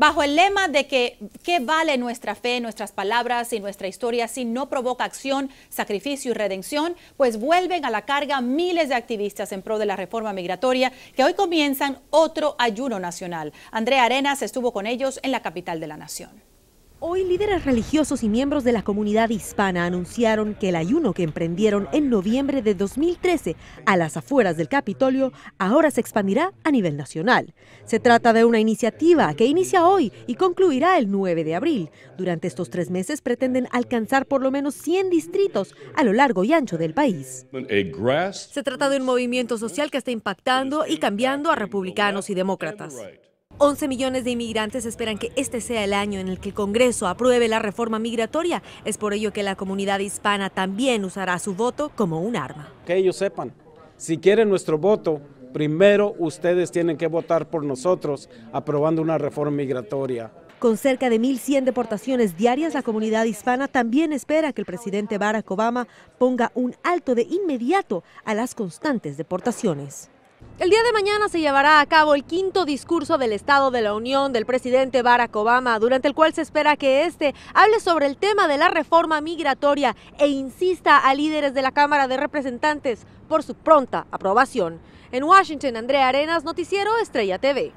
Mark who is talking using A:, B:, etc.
A: bajo el lema de que qué vale nuestra fe, nuestras palabras y nuestra historia si no provoca acción, sacrificio y redención, pues vuelven a la carga miles de activistas en pro de la reforma migratoria que hoy comienzan otro ayuno nacional. Andrea Arenas estuvo con ellos en la capital de la nación.
B: Hoy líderes religiosos y miembros de la comunidad hispana anunciaron que el ayuno que emprendieron en noviembre de 2013 a las afueras del Capitolio ahora se expandirá a nivel nacional. Se trata de una iniciativa que inicia hoy y concluirá el 9 de abril. Durante estos tres meses pretenden alcanzar por lo menos 100 distritos a lo largo y ancho del país. Se trata de un movimiento social que está impactando y cambiando a republicanos y demócratas. 11 millones de inmigrantes esperan que este sea el año en el que el Congreso apruebe la reforma migratoria. Es por ello que la comunidad hispana también usará su voto como un arma.
C: Que ellos sepan, si quieren nuestro voto, primero ustedes tienen que votar por nosotros aprobando una reforma migratoria.
B: Con cerca de 1.100 deportaciones diarias, la comunidad hispana también espera que el presidente Barack Obama ponga un alto de inmediato a las constantes deportaciones. El día de mañana se llevará a cabo el quinto discurso del Estado de la Unión del presidente Barack Obama, durante el cual se espera que este hable sobre el tema de la reforma migratoria e insista a líderes de la Cámara de Representantes por su pronta aprobación. En Washington, Andrea Arenas, Noticiero Estrella TV.